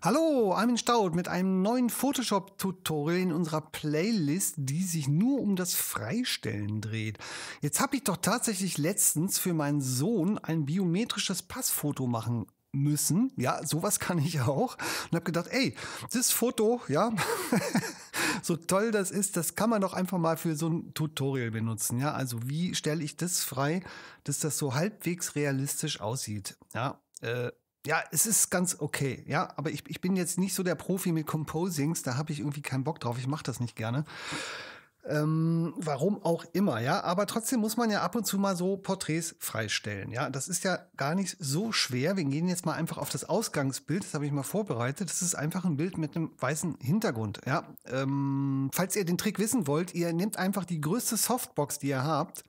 Hallo, Armin Staud mit einem neuen Photoshop-Tutorial in unserer Playlist, die sich nur um das Freistellen dreht. Jetzt habe ich doch tatsächlich letztens für meinen Sohn ein biometrisches Passfoto machen müssen. Ja, sowas kann ich auch. Und habe gedacht, ey, das Foto, ja, so toll das ist, das kann man doch einfach mal für so ein Tutorial benutzen. Ja, also wie stelle ich das frei, dass das so halbwegs realistisch aussieht? Ja, äh, ja, es ist ganz okay, ja, aber ich, ich bin jetzt nicht so der Profi mit Composings, da habe ich irgendwie keinen Bock drauf, ich mache das nicht gerne. Ähm, warum auch immer, ja. Aber trotzdem muss man ja ab und zu mal so Porträts freistellen, ja. Das ist ja gar nicht so schwer. Wir gehen jetzt mal einfach auf das Ausgangsbild. Das habe ich mal vorbereitet. Das ist einfach ein Bild mit einem weißen Hintergrund, ja. Ähm, falls ihr den Trick wissen wollt, ihr nehmt einfach die größte Softbox, die ihr habt,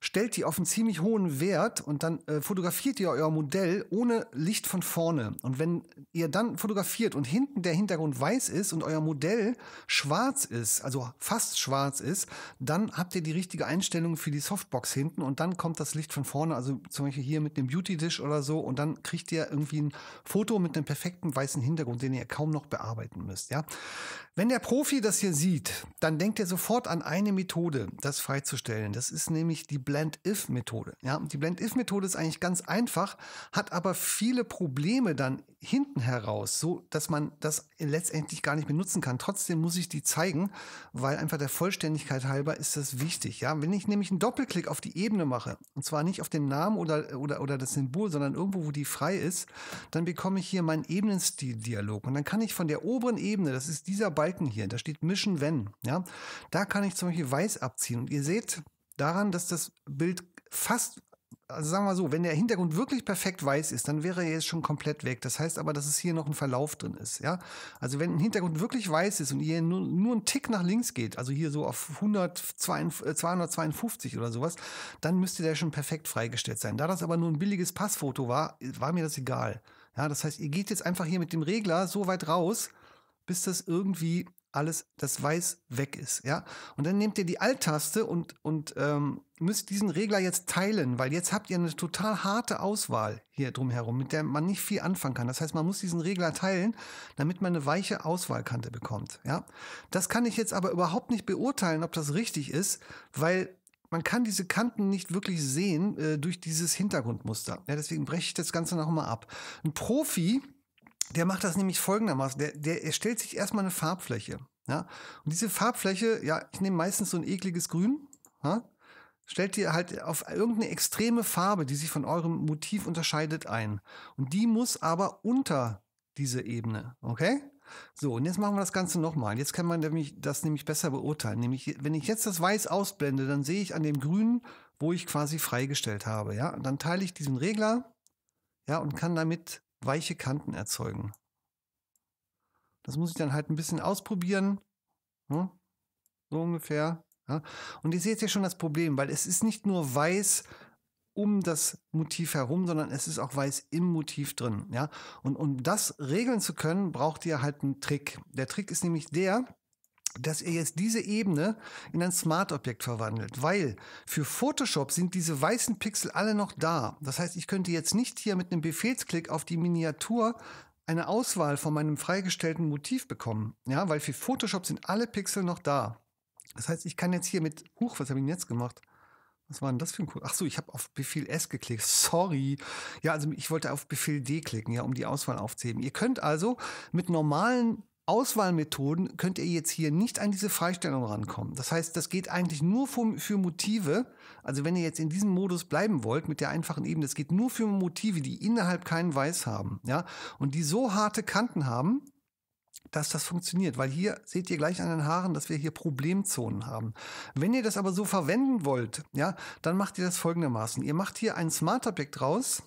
stellt die auf einen ziemlich hohen Wert und dann äh, fotografiert ihr euer Modell ohne Licht von vorne. Und wenn ihr dann fotografiert und hinten der Hintergrund weiß ist und euer Modell schwarz ist, also fast schwarz, schwarz ist, dann habt ihr die richtige Einstellung für die Softbox hinten und dann kommt das Licht von vorne, also zum Beispiel hier mit dem Beauty-Dish oder so und dann kriegt ihr irgendwie ein Foto mit einem perfekten weißen Hintergrund, den ihr kaum noch bearbeiten müsst. Ja? Wenn der Profi das hier sieht, dann denkt er sofort an eine Methode, das freizustellen. Das ist nämlich die Blend-If-Methode. Ja? die Blend-If-Methode ist eigentlich ganz einfach, hat aber viele Probleme dann hinten heraus, so dass man das letztendlich gar nicht benutzen kann. Trotzdem muss ich die zeigen, weil einfach der Vollständigkeit Vollständigkeit halber ist das wichtig. Ja, wenn ich nämlich einen Doppelklick auf die Ebene mache, und zwar nicht auf den Namen oder, oder, oder das Symbol, sondern irgendwo, wo die frei ist, dann bekomme ich hier meinen Ebenenstil-Dialog. Und dann kann ich von der oberen Ebene, das ist dieser Balken hier, da steht Mischen, wenn, ja, da kann ich zum Beispiel weiß abziehen. Und ihr seht daran, dass das Bild fast also sagen wir mal so, wenn der Hintergrund wirklich perfekt weiß ist, dann wäre er jetzt schon komplett weg. Das heißt aber, dass es hier noch ein Verlauf drin ist, ja. Also wenn ein Hintergrund wirklich weiß ist und ihr nur, nur ein Tick nach links geht, also hier so auf 100, 252 äh, oder sowas, dann müsste der schon perfekt freigestellt sein. Da das aber nur ein billiges Passfoto war, war mir das egal. Ja, das heißt, ihr geht jetzt einfach hier mit dem Regler so weit raus, bis das irgendwie alles das Weiß weg ist, ja. Und dann nehmt ihr die Alt-Taste und, und ähm, müsst diesen Regler jetzt teilen, weil jetzt habt ihr eine total harte Auswahl hier drumherum, mit der man nicht viel anfangen kann. Das heißt, man muss diesen Regler teilen, damit man eine weiche Auswahlkante bekommt, ja. Das kann ich jetzt aber überhaupt nicht beurteilen, ob das richtig ist, weil man kann diese Kanten nicht wirklich sehen äh, durch dieses Hintergrundmuster. Ja, deswegen breche ich das Ganze nochmal ab. Ein Profi der macht das nämlich folgendermaßen. Der, der erstellt sich erstmal eine Farbfläche. Ja? Und diese Farbfläche, ja, ich nehme meistens so ein ekliges Grün, ja? stellt ihr halt auf irgendeine extreme Farbe, die sich von eurem Motiv unterscheidet, ein. Und die muss aber unter diese Ebene, okay? So, und jetzt machen wir das Ganze nochmal. Jetzt kann man nämlich das nämlich besser beurteilen. Nämlich, wenn ich jetzt das Weiß ausblende, dann sehe ich an dem Grün, wo ich quasi freigestellt habe, ja? Und dann teile ich diesen Regler, ja, und kann damit weiche Kanten erzeugen. Das muss ich dann halt ein bisschen ausprobieren. Hm? So ungefähr. Ja? Und ihr seht ja schon das Problem, weil es ist nicht nur weiß um das Motiv herum, sondern es ist auch weiß im Motiv drin. Ja? Und um das regeln zu können, braucht ihr halt einen Trick. Der Trick ist nämlich der, dass ihr jetzt diese Ebene in ein Smart-Objekt verwandelt, weil für Photoshop sind diese weißen Pixel alle noch da. Das heißt, ich könnte jetzt nicht hier mit einem Befehlsklick auf die Miniatur eine Auswahl von meinem freigestellten Motiv bekommen, ja, weil für Photoshop sind alle Pixel noch da. Das heißt, ich kann jetzt hier mit, huch, was habe ich denn jetzt gemacht? Was war denn das für ein Code? Ach so, ich habe auf Befehl S geklickt. Sorry. Ja, also ich wollte auf Befehl D klicken, ja, um die Auswahl aufzuheben. Ihr könnt also mit normalen Auswahlmethoden könnt ihr jetzt hier nicht an diese Freistellung rankommen. Das heißt, das geht eigentlich nur für, Motive. Also wenn ihr jetzt in diesem Modus bleiben wollt mit der einfachen Ebene, das geht nur für Motive, die innerhalb keinen Weiß haben, ja, und die so harte Kanten haben, dass das funktioniert, weil hier seht ihr gleich an den Haaren, dass wir hier Problemzonen haben. Wenn ihr das aber so verwenden wollt, ja, dann macht ihr das folgendermaßen. Ihr macht hier ein Smart Objekt raus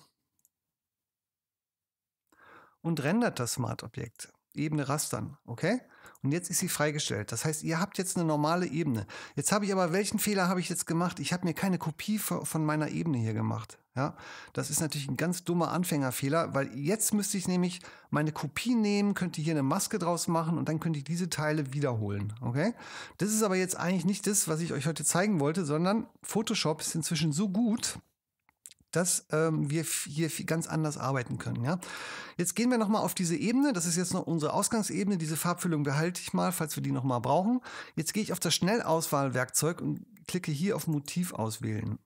und rendert das Smart Objekt. Ebene rastern, okay? Und jetzt ist sie freigestellt. Das heißt, ihr habt jetzt eine normale Ebene. Jetzt habe ich aber, welchen Fehler habe ich jetzt gemacht? Ich habe mir keine Kopie von meiner Ebene hier gemacht. Ja, das ist natürlich ein ganz dummer Anfängerfehler, weil jetzt müsste ich nämlich meine Kopie nehmen, könnte hier eine Maske draus machen und dann könnte ich diese Teile wiederholen. Okay? Das ist aber jetzt eigentlich nicht das, was ich euch heute zeigen wollte, sondern Photoshop ist inzwischen so gut, dass ähm, wir hier ganz anders arbeiten können. Ja? Jetzt gehen wir nochmal auf diese Ebene. Das ist jetzt noch unsere Ausgangsebene. Diese Farbfüllung behalte ich mal, falls wir die nochmal brauchen. Jetzt gehe ich auf das Schnellauswahlwerkzeug und klicke hier auf Motiv auswählen.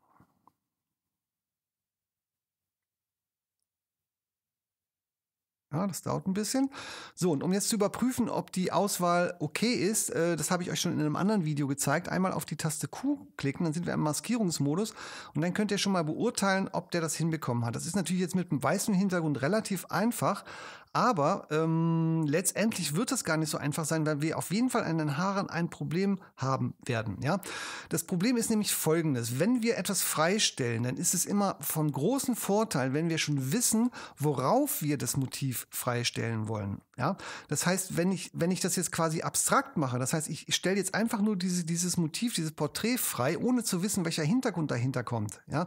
Ja, das dauert ein bisschen. So, und um jetzt zu überprüfen, ob die Auswahl okay ist, äh, das habe ich euch schon in einem anderen Video gezeigt, einmal auf die Taste Q klicken, dann sind wir im Maskierungsmodus und dann könnt ihr schon mal beurteilen, ob der das hinbekommen hat. Das ist natürlich jetzt mit einem weißen Hintergrund relativ einfach, aber ähm, letztendlich wird es gar nicht so einfach sein, weil wir auf jeden Fall an den Haaren ein Problem haben werden. Ja? Das Problem ist nämlich folgendes. Wenn wir etwas freistellen, dann ist es immer von großem Vorteil, wenn wir schon wissen, worauf wir das Motiv freistellen wollen. Ja? Das heißt, wenn ich, wenn ich das jetzt quasi abstrakt mache, das heißt, ich, ich stelle jetzt einfach nur diese, dieses Motiv, dieses Porträt frei, ohne zu wissen, welcher Hintergrund dahinter kommt, ja?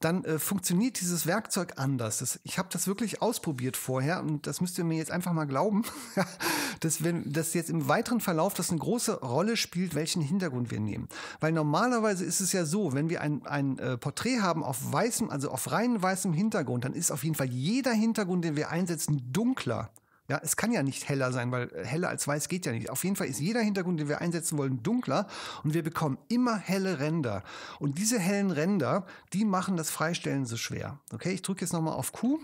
dann äh, funktioniert dieses Werkzeug anders. Das, ich habe das wirklich ausprobiert vorher und das müsst ihr mir jetzt einfach mal glauben, dass wenn das jetzt im weiteren Verlauf das eine große Rolle spielt, welchen Hintergrund wir nehmen. Weil normalerweise ist es ja so, wenn wir ein, ein äh, Porträt haben auf weißem, also auf rein weißem Hintergrund, dann ist auf jeden Fall jeder Hintergrund, den wir einsetzen, dunkler. Ja, es kann ja nicht heller sein, weil äh, heller als weiß geht ja nicht. Auf jeden Fall ist jeder Hintergrund, den wir einsetzen wollen, dunkler und wir bekommen immer helle Ränder. Und diese hellen Ränder, die machen das Freistellen so schwer. Okay, ich drücke jetzt nochmal auf Q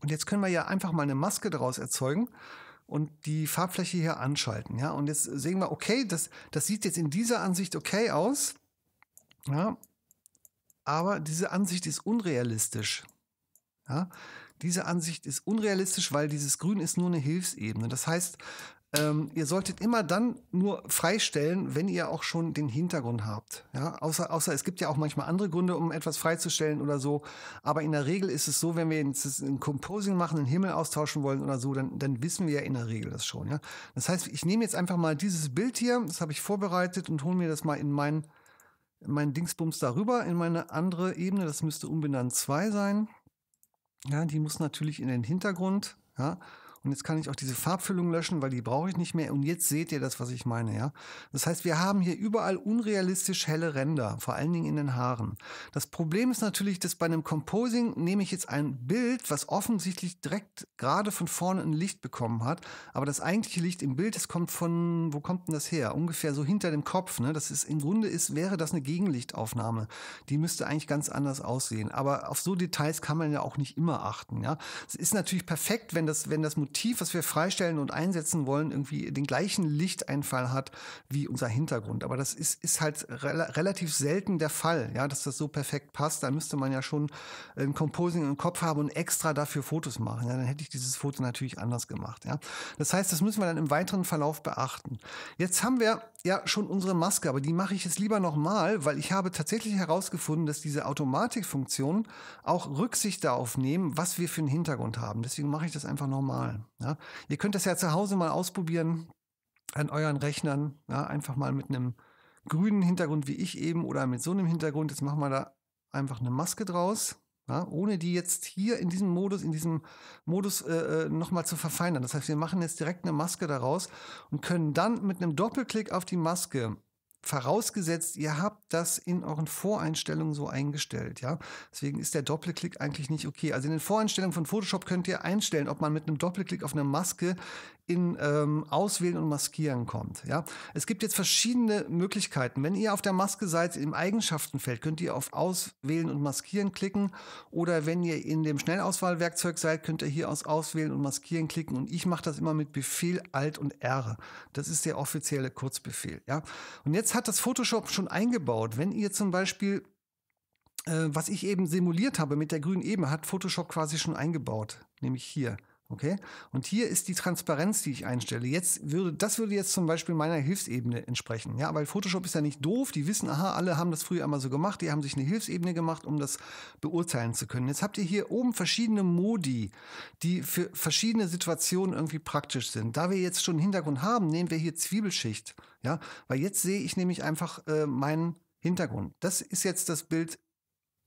und jetzt können wir ja einfach mal eine Maske daraus erzeugen und die Farbfläche hier anschalten. Ja, und jetzt sehen wir, okay, das, das sieht jetzt in dieser Ansicht okay aus. Ja, aber diese Ansicht ist unrealistisch. Ja, diese Ansicht ist unrealistisch, weil dieses Grün ist nur eine Hilfsebene. Das heißt, ähm, ihr solltet immer dann nur freistellen, wenn ihr auch schon den Hintergrund habt. Ja, außer, außer es gibt ja auch manchmal andere Gründe, um etwas freizustellen oder so. Aber in der Regel ist es so, wenn wir jetzt ein Composing machen, einen Himmel austauschen wollen oder so, dann, dann wissen wir ja in der Regel das schon. Ja? Das heißt, ich nehme jetzt einfach mal dieses Bild hier, das habe ich vorbereitet und hole mir das mal in mein, mein Dingsbums darüber, in meine andere Ebene. Das müsste unbenannt 2 sein. Ja, die muss natürlich in den Hintergrund. Ja, und jetzt kann ich auch diese Farbfüllung löschen, weil die brauche ich nicht mehr. Und jetzt seht ihr das, was ich meine, ja. Das heißt, wir haben hier überall unrealistisch helle Ränder, vor allen Dingen in den Haaren. Das Problem ist natürlich, dass bei einem Composing nehme ich jetzt ein Bild, was offensichtlich direkt gerade von vorne ein Licht bekommen hat. Aber das eigentliche Licht im Bild, das kommt von, wo kommt denn das her? Ungefähr so hinter dem Kopf, ne? Das ist im Grunde ist, wäre das eine Gegenlichtaufnahme. Die müsste eigentlich ganz anders aussehen. Aber auf so Details kann man ja auch nicht immer achten, ja. Es ist natürlich perfekt, wenn das, wenn das Motiv Motiv, was wir freistellen und einsetzen wollen, irgendwie den gleichen Lichteinfall hat wie unser Hintergrund. Aber das ist, ist halt re relativ selten der Fall, ja, dass das so perfekt passt. Da müsste man ja schon äh, ein Composing im Kopf haben und extra dafür Fotos machen. Ja, dann hätte ich dieses Foto natürlich anders gemacht. Ja. Das heißt, das müssen wir dann im weiteren Verlauf beachten. Jetzt haben wir ja schon unsere Maske, aber die mache ich jetzt lieber nochmal, weil ich habe tatsächlich herausgefunden, dass diese Automatikfunktionen auch Rücksicht darauf nehmen, was wir für einen Hintergrund haben. Deswegen mache ich das einfach nochmal. Ja? Ihr könnt das ja zu Hause mal ausprobieren an euren Rechnern. Ja? Einfach mal mit einem grünen Hintergrund wie ich eben oder mit so einem Hintergrund. Jetzt machen wir da einfach eine Maske draus. Ja, ohne die jetzt hier in diesem Modus, in diesem Modus äh, äh nochmal zu verfeinern. Das heißt, wir machen jetzt direkt eine Maske daraus und können dann mit einem Doppelklick auf die Maske Vorausgesetzt, ihr habt das in euren Voreinstellungen so eingestellt, ja. Deswegen ist der Doppelklick eigentlich nicht okay. Also in den Voreinstellungen von Photoshop könnt ihr einstellen, ob man mit einem Doppelklick auf eine Maske in ähm, Auswählen und Maskieren kommt. Ja? Es gibt jetzt verschiedene Möglichkeiten. Wenn ihr auf der Maske seid, im Eigenschaftenfeld könnt ihr auf Auswählen und Maskieren klicken. Oder wenn ihr in dem Schnellauswahlwerkzeug seid, könnt ihr hier aus Auswählen und Maskieren klicken. Und ich mache das immer mit Befehl Alt und R. Das ist der offizielle Kurzbefehl. Ja? Und jetzt hat das Photoshop schon eingebaut. Wenn ihr zum Beispiel äh, was ich eben simuliert habe mit der grünen Ebene, hat Photoshop quasi schon eingebaut, nämlich hier. Okay? Und hier ist die Transparenz, die ich einstelle. Jetzt würde, das würde jetzt zum Beispiel meiner Hilfsebene entsprechen. Ja, weil Photoshop ist ja nicht doof. Die wissen, aha, alle haben das früher einmal so gemacht. Die haben sich eine Hilfsebene gemacht, um das beurteilen zu können. Jetzt habt ihr hier oben verschiedene Modi, die für verschiedene Situationen irgendwie praktisch sind. Da wir jetzt schon einen Hintergrund haben, nehmen wir hier Zwiebelschicht. Ja, weil jetzt sehe ich nämlich einfach äh, meinen Hintergrund. Das ist jetzt das Bild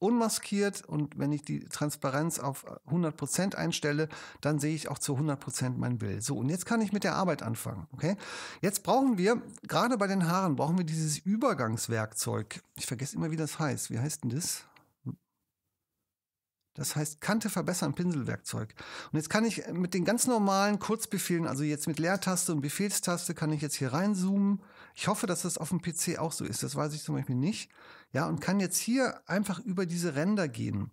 unmaskiert und wenn ich die Transparenz auf 100% einstelle, dann sehe ich auch zu 100% mein Bild. So, und jetzt kann ich mit der Arbeit anfangen, okay? Jetzt brauchen wir, gerade bei den Haaren, brauchen wir dieses Übergangswerkzeug. Ich vergesse immer, wie das heißt. Wie heißt denn das? Das heißt Kante verbessern Pinselwerkzeug. Und jetzt kann ich mit den ganz normalen Kurzbefehlen, also jetzt mit Leertaste und Befehlstaste, kann ich jetzt hier reinzoomen ich hoffe, dass das auf dem PC auch so ist. Das weiß ich zum Beispiel nicht. Ja, und kann jetzt hier einfach über diese Ränder gehen.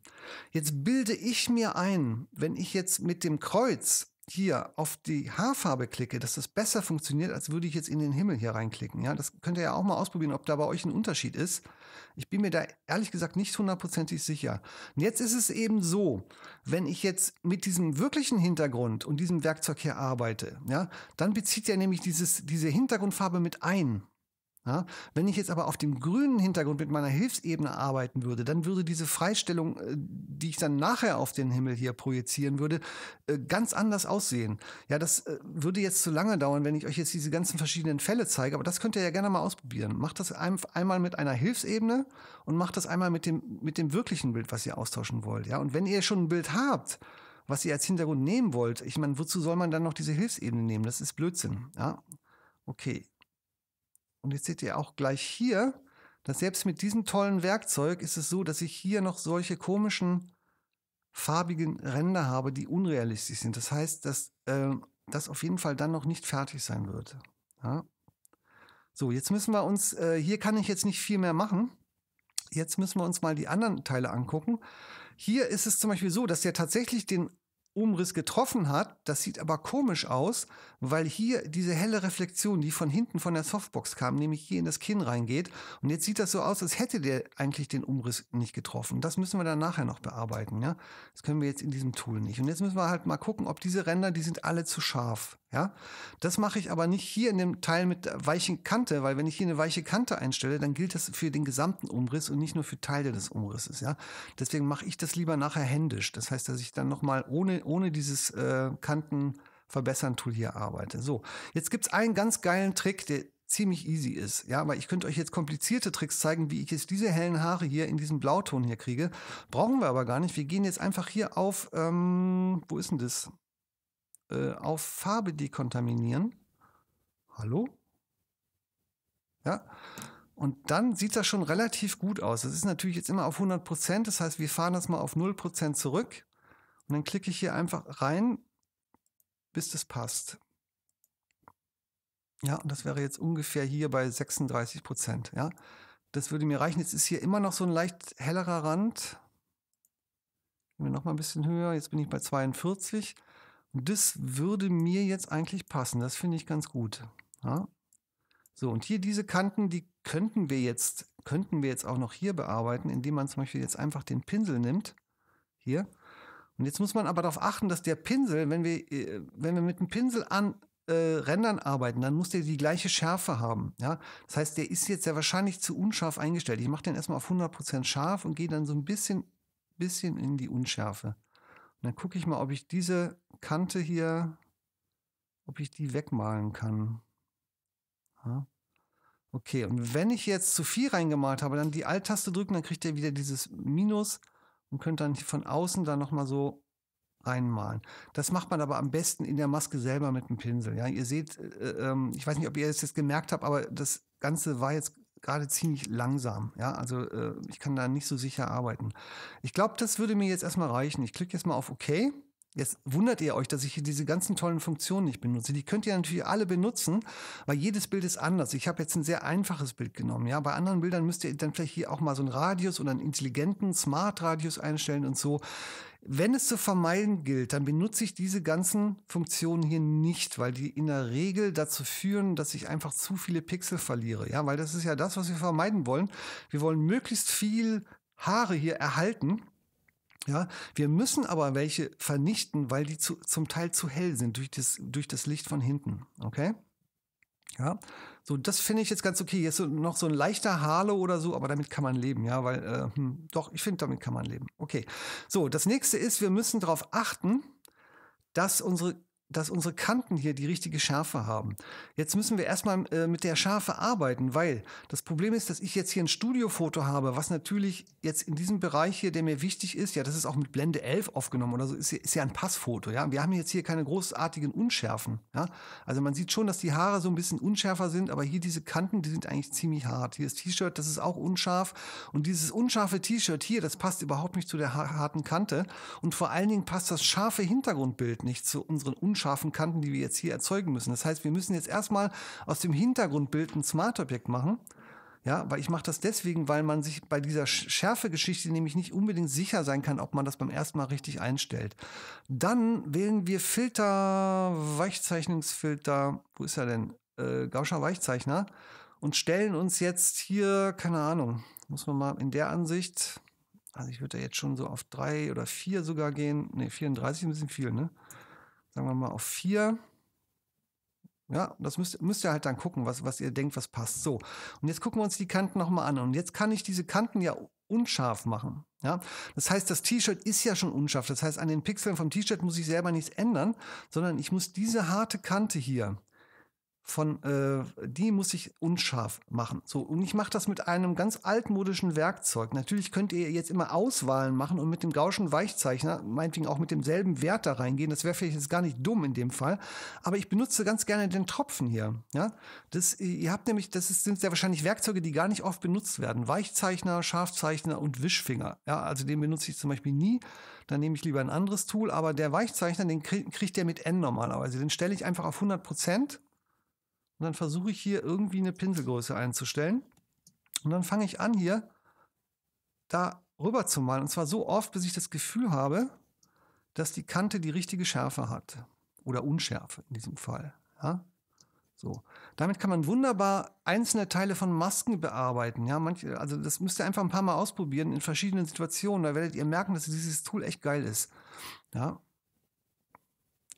Jetzt bilde ich mir ein, wenn ich jetzt mit dem Kreuz hier auf die Haarfarbe klicke, dass das besser funktioniert, als würde ich jetzt in den Himmel hier reinklicken. Ja, das könnt ihr ja auch mal ausprobieren, ob da bei euch ein Unterschied ist. Ich bin mir da ehrlich gesagt nicht hundertprozentig sicher. Und jetzt ist es eben so, wenn ich jetzt mit diesem wirklichen Hintergrund und diesem Werkzeug hier arbeite, ja, dann bezieht er nämlich dieses, diese Hintergrundfarbe mit ein. Ja? Wenn ich jetzt aber auf dem grünen Hintergrund mit meiner Hilfsebene arbeiten würde, dann würde diese Freistellung, äh, die ich dann nachher auf den Himmel hier projizieren würde, äh, ganz anders aussehen. Ja, das äh, würde jetzt zu lange dauern, wenn ich euch jetzt diese ganzen verschiedenen Fälle zeige, aber das könnt ihr ja gerne mal ausprobieren. Macht das einmal mit einer Hilfsebene und macht das einmal mit dem, mit dem wirklichen Bild, was ihr austauschen wollt. Ja, und wenn ihr schon ein Bild habt, was ihr als Hintergrund nehmen wollt, ich meine, wozu soll man dann noch diese Hilfsebene nehmen? Das ist Blödsinn. Ja, okay. Und jetzt seht ihr auch gleich hier, dass selbst mit diesem tollen Werkzeug ist es so, dass ich hier noch solche komischen farbigen Ränder habe, die unrealistisch sind. Das heißt, dass äh, das auf jeden Fall dann noch nicht fertig sein wird. Ja. So, jetzt müssen wir uns, äh, hier kann ich jetzt nicht viel mehr machen. Jetzt müssen wir uns mal die anderen Teile angucken. Hier ist es zum Beispiel so, dass der tatsächlich den Umriss getroffen hat. Das sieht aber komisch aus, weil hier diese helle Reflexion, die von hinten von der Softbox kam, nämlich hier in das Kinn reingeht. Und jetzt sieht das so aus, als hätte der eigentlich den Umriss nicht getroffen. Das müssen wir dann nachher noch bearbeiten. Ja? Das können wir jetzt in diesem Tool nicht. Und jetzt müssen wir halt mal gucken, ob diese Ränder, die sind alle zu scharf. Ja, das mache ich aber nicht hier in dem Teil mit weichen Kante, weil wenn ich hier eine weiche Kante einstelle, dann gilt das für den gesamten Umriss und nicht nur für Teile des Umrisses. Ja, deswegen mache ich das lieber nachher händisch. Das heißt, dass ich dann noch mal ohne ohne dieses äh, Kantenverbessern-Tool hier arbeite. So, jetzt gibt's einen ganz geilen Trick, der ziemlich easy ist. Ja, aber ich könnte euch jetzt komplizierte Tricks zeigen, wie ich jetzt diese hellen Haare hier in diesem Blauton hier kriege. Brauchen wir aber gar nicht. Wir gehen jetzt einfach hier auf, ähm, wo ist denn das? äh, auf Farbe dekontaminieren. Hallo? Ja. Und dann sieht das schon relativ gut aus. Das ist natürlich jetzt immer auf 100 Prozent. Das heißt, wir fahren das mal auf 0 Prozent zurück. Und dann klicke ich hier einfach rein, bis das passt. Ja, und das wäre jetzt ungefähr hier bei 36 Prozent. Ja, das würde mir reichen. Jetzt ist hier immer noch so ein leicht hellerer Rand. Gehen wir noch mal ein bisschen höher. Jetzt bin ich bei 42 das würde mir jetzt eigentlich passen. Das finde ich ganz gut. Ja? So, und hier diese Kanten, die könnten wir jetzt, könnten wir jetzt auch noch hier bearbeiten, indem man zum Beispiel jetzt einfach den Pinsel nimmt. Hier. Und jetzt muss man aber darauf achten, dass der Pinsel, wenn wir, äh, wenn wir mit dem Pinsel an äh, Rändern arbeiten, dann muss der die gleiche Schärfe haben. Ja? Das heißt, der ist jetzt ja wahrscheinlich zu unscharf eingestellt. Ich mache den erstmal auf 100% scharf und gehe dann so ein bisschen, bisschen in die Unschärfe. Und dann gucke ich mal, ob ich diese Kante hier, ob ich die wegmalen kann. Ja. Okay, und wenn ich jetzt zu viel reingemalt habe, dann die Alt-Taste drücken, dann kriegt ihr wieder dieses Minus und könnt dann von außen da nochmal so reinmalen. Das macht man aber am besten in der Maske selber mit dem Pinsel. Ja, ihr seht, äh, äh ähm, ich weiß nicht, ob ihr es jetzt gemerkt habt, aber das Ganze war jetzt gerade ziemlich langsam. Ja, also äh, ich kann da nicht so sicher arbeiten. Ich glaube, das würde mir jetzt erstmal reichen. Ich klicke jetzt mal auf OK. Jetzt wundert ihr euch, dass ich hier diese ganzen tollen Funktionen nicht benutze. Die könnt ihr natürlich alle benutzen, weil jedes Bild ist anders. Ich habe jetzt ein sehr einfaches Bild genommen. Ja, bei anderen Bildern müsst ihr dann vielleicht hier auch mal so einen Radius oder einen intelligenten Smart Radius einstellen und so. Wenn es zu vermeiden gilt, dann benutze ich diese ganzen Funktionen hier nicht, weil die in der Regel dazu führen, dass ich einfach zu viele Pixel verliere. Ja, weil das ist ja das, was wir vermeiden wollen. Wir wollen möglichst viel Haare hier erhalten. Ja, wir müssen aber welche vernichten, weil die zu, zum Teil zu hell sind durch das, durch das Licht von hinten. Okay? Ja, so das finde ich jetzt ganz okay. Jetzt so, noch so ein leichter Halo oder so, aber damit kann man leben, ja, weil äh, hm, doch, ich finde, damit kann man leben. Okay. So, das nächste ist, wir müssen darauf achten, dass unsere dass unsere Kanten hier die richtige Schärfe haben. Jetzt müssen wir erstmal äh, mit der Schärfe arbeiten, weil das Problem ist, dass ich jetzt hier ein Studiofoto habe, was natürlich jetzt in diesem Bereich hier, der mir wichtig ist, ja, das ist auch mit Blende 11 aufgenommen oder so, ist, ist ja ein Passfoto, ja. Wir haben jetzt hier keine großartigen Unschärfen, ja. Also man sieht schon, dass die Haare so ein bisschen unschärfer sind, aber hier diese Kanten, die sind eigentlich ziemlich hart. Hier das T-Shirt, das ist auch unscharf und dieses unscharfe T-Shirt hier, das passt überhaupt nicht zu der harten Kante und vor allen Dingen passt das scharfe Hintergrundbild nicht zu unseren unscharfen unscharfen Kanten, die wir jetzt hier erzeugen müssen. Das heißt, wir müssen jetzt erstmal aus dem Hintergrundbild ein Smart-Objekt machen. Ja, weil ich mache das deswegen, weil man sich bei dieser Schärfe-Geschichte nämlich nicht unbedingt sicher sein kann, ob man das beim ersten Mal richtig einstellt. Dann wählen wir Filter, Weichzeichnungsfilter, wo ist er denn? Äh, Gauscher Weichzeichner und stellen uns jetzt hier, keine Ahnung, muss man mal in der Ansicht, also ich würde da jetzt schon so auf drei oder vier sogar gehen. Ne, 34 ist ein bisschen viel, ne? sagen wir mal, auf vier. Ja, das müsst, müsst ihr halt dann gucken, was, was ihr denkt, was passt. So, und jetzt gucken wir uns die Kanten nochmal an. Und jetzt kann ich diese Kanten ja unscharf machen. Ja, das heißt, das T-Shirt ist ja schon unscharf. Das heißt, an den Pixeln vom T-Shirt muss ich selber nichts ändern, sondern ich muss diese harte Kante hier, von, äh, die muss ich unscharf machen. So, und ich mache das mit einem ganz altmodischen Werkzeug. Natürlich könnt ihr jetzt immer Auswahlen machen und mit dem Gauschen Weichzeichner, meinetwegen auch mit demselben Wert da reingehen. Das wäre vielleicht jetzt gar nicht dumm in dem Fall. Aber ich benutze ganz gerne den Tropfen hier. Ja, das, ihr habt nämlich, das ist, sind sehr wahrscheinlich Werkzeuge, die gar nicht oft benutzt werden. Weichzeichner, Scharfzeichner und Wischfinger. Ja, also den benutze ich zum Beispiel nie. Dann nehme ich lieber ein anderes Tool. Aber der Weichzeichner, den kriegt der mit N normalerweise. Den stelle ich einfach auf 100 Prozent und dann versuche ich hier irgendwie eine Pinselgröße einzustellen. Und dann fange ich an, hier da rüber zu malen. Und zwar so oft, bis ich das Gefühl habe, dass die Kante die richtige Schärfe hat. Oder Unschärfe in diesem Fall. Ja? So. Damit kann man wunderbar einzelne Teile von Masken bearbeiten. Ja, manche, also das müsst ihr einfach ein paar Mal ausprobieren in verschiedenen Situationen. Da werdet ihr merken, dass dieses Tool echt geil ist. Ja,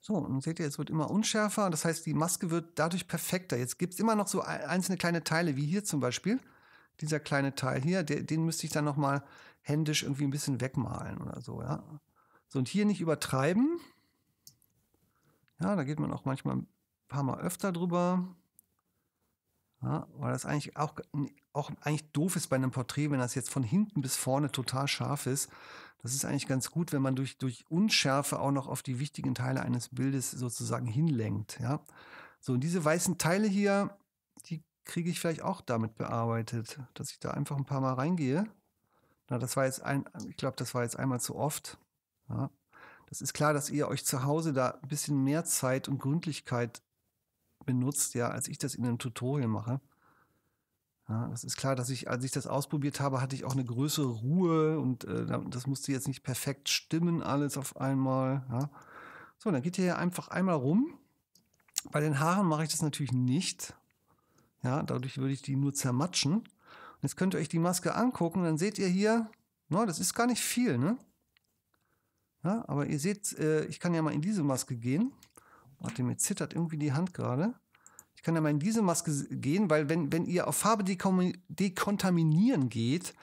so, und seht ihr, es wird immer unschärfer. Das heißt, die Maske wird dadurch perfekter. Jetzt gibt es immer noch so einzelne kleine Teile, wie hier zum Beispiel. Dieser kleine Teil hier, der, den müsste ich dann nochmal händisch irgendwie ein bisschen wegmalen oder so, ja. So, und hier nicht übertreiben. Ja, da geht man auch manchmal ein paar Mal öfter drüber. Ja, weil das eigentlich auch, auch eigentlich doof ist bei einem Porträt, wenn das jetzt von hinten bis vorne total scharf ist. Das ist eigentlich ganz gut, wenn man durch, durch Unschärfe auch noch auf die wichtigen Teile eines Bildes sozusagen hinlenkt. Ja? So, und diese weißen Teile hier, die kriege ich vielleicht auch damit bearbeitet, dass ich da einfach ein paar Mal reingehe. Na, das war jetzt ein, ich glaube, das war jetzt einmal zu oft. Ja? Das ist klar, dass ihr euch zu Hause da ein bisschen mehr Zeit und Gründlichkeit benutzt, ja, als ich das in einem Tutorial mache. Ja, ne? das ist klar, dass ich, als ich das ausprobiert habe, hatte ich auch eine größere Ruhe und äh, das musste jetzt nicht perfekt stimmen, alles auf einmal. Ja. So, dann geht ihr hier einfach einmal rum. Bei den Haaren mache ich das natürlich nicht. Ja, dadurch würde ich die nur zermatschen. Und jetzt könnt ihr euch die Maske angucken, dann seht ihr hier, no, ne, das ist gar nicht viel, ne? Ja, aber ihr seht, äh, ich kann ja mal in diese Maske gehen. Warte, mir zittert irgendwie die Hand gerade. Ich kann ja mal in diese Maske gehen, weil wenn, wenn ihr auf Farbe dekontaminieren geht,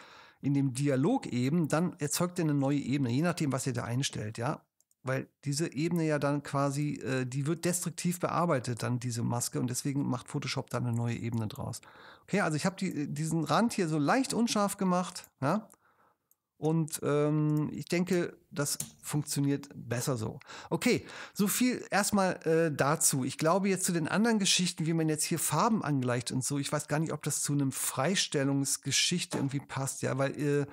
in dem Dialog eben, dann erzeugt ihr eine neue Ebene, je nachdem, was ihr da einstellt, ja. Weil diese Ebene ja dann quasi, äh, die wird destruktiv bearbeitet, dann diese Maske, und deswegen macht Photoshop dann eine neue Ebene draus. Okay, also ich habe die, äh, diesen Rand hier so leicht unscharf gemacht, ja. Und ähm, ich denke, das funktioniert besser so. Okay, so viel erstmal äh, dazu. Ich glaube jetzt zu den anderen Geschichten, wie man jetzt hier Farben angleicht und so. Ich weiß gar nicht, ob das zu einem Freistellungsgeschichte irgendwie passt, ja, weil äh,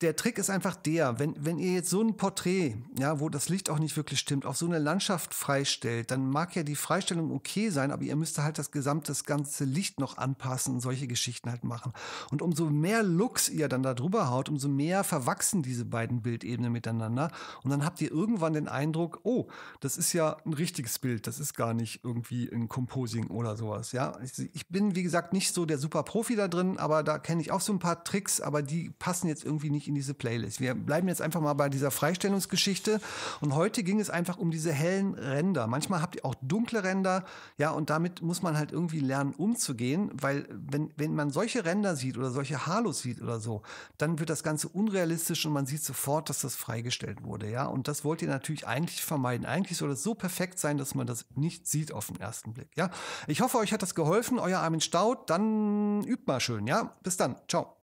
der Trick ist einfach der, wenn, wenn ihr jetzt so ein Porträt, ja, wo das Licht auch nicht wirklich stimmt, auf so eine Landschaft freistellt, dann mag ja die Freistellung okay sein, aber ihr müsst halt das gesamte, das ganze Licht noch anpassen und solche Geschichten halt machen. Und umso mehr Looks ihr dann da drüber haut, umso mehr verwachsen diese beiden Bildebenen miteinander. Und dann habt ihr irgendwann den Eindruck, oh, das ist ja ein richtiges Bild, das ist gar nicht irgendwie ein Composing oder sowas, ja. Ich bin, wie gesagt, nicht so der super Profi da drin, aber da kenne ich auch so ein paar Tricks, aber die passen jetzt irgendwie nicht nicht in diese Playlist. Wir bleiben jetzt einfach mal bei dieser Freistellungsgeschichte. Und heute ging es einfach um diese hellen Ränder. Manchmal habt ihr auch dunkle Ränder. Ja, und damit muss man halt irgendwie lernen, umzugehen, weil wenn, wenn man solche Ränder sieht oder solche Halos sieht oder so, dann wird das Ganze unrealistisch und man sieht sofort, dass das freigestellt wurde. Ja, und das wollt ihr natürlich eigentlich vermeiden. Eigentlich soll es so perfekt sein, dass man das nicht sieht auf den ersten Blick. Ja, ich hoffe, euch hat das geholfen. Euer Armin Staud. Dann übt mal schön. Ja, bis dann. Ciao.